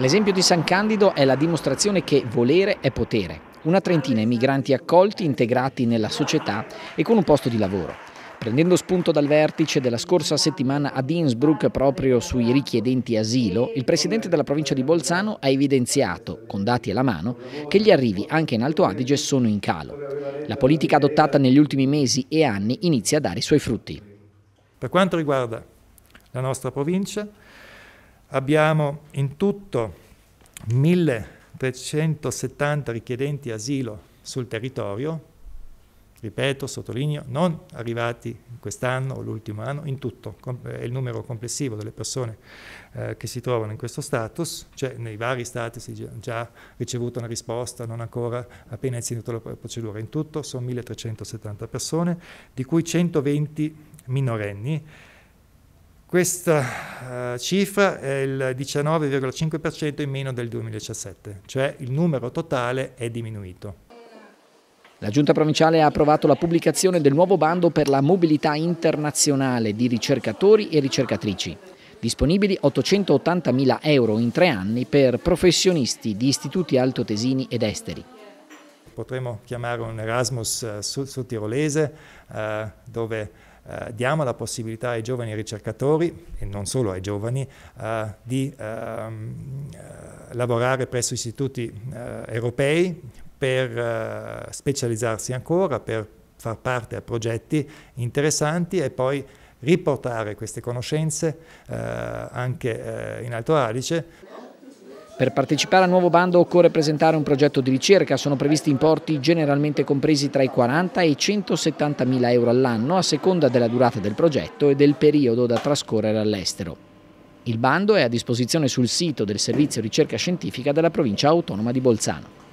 L'esempio di San Candido è la dimostrazione che volere è potere. Una trentina di migranti accolti, integrati nella società e con un posto di lavoro. Prendendo spunto dal vertice della scorsa settimana ad Innsbruck proprio sui richiedenti asilo, il presidente della provincia di Bolzano ha evidenziato, con dati alla mano, che gli arrivi anche in Alto Adige sono in calo. La politica adottata negli ultimi mesi e anni inizia a dare i suoi frutti. Per quanto riguarda la nostra provincia, Abbiamo in tutto 1370 richiedenti asilo sul territorio, ripeto, sottolineo, non arrivati quest'anno o l'ultimo anno, in tutto, eh, è il numero complessivo delle persone eh, che si trovano in questo status, cioè nei vari stati si è già ricevuto una risposta, non ancora appena è iniziata la procedura, in tutto sono 1370 persone, di cui 120 minorenni, questa uh, cifra è il 19,5% in meno del 2017, cioè il numero totale è diminuito. La Giunta Provinciale ha approvato la pubblicazione del nuovo bando per la mobilità internazionale di ricercatori e ricercatrici. Disponibili 880.000 euro in tre anni per professionisti di istituti altotesini ed esteri potremmo chiamare un Erasmus eh, sul, sudtirolese, eh, dove Uh, diamo la possibilità ai giovani ricercatori, e non solo ai giovani, uh, di uh, lavorare presso istituti europei per specializzarsi ancora, per far parte a progetti interessanti e poi riportare queste conoscenze anche in Alto Adige. Per partecipare al nuovo bando occorre presentare un progetto di ricerca, sono previsti importi generalmente compresi tra i 40 e i 170 mila euro all'anno a seconda della durata del progetto e del periodo da trascorrere all'estero. Il bando è a disposizione sul sito del Servizio Ricerca Scientifica della provincia autonoma di Bolzano.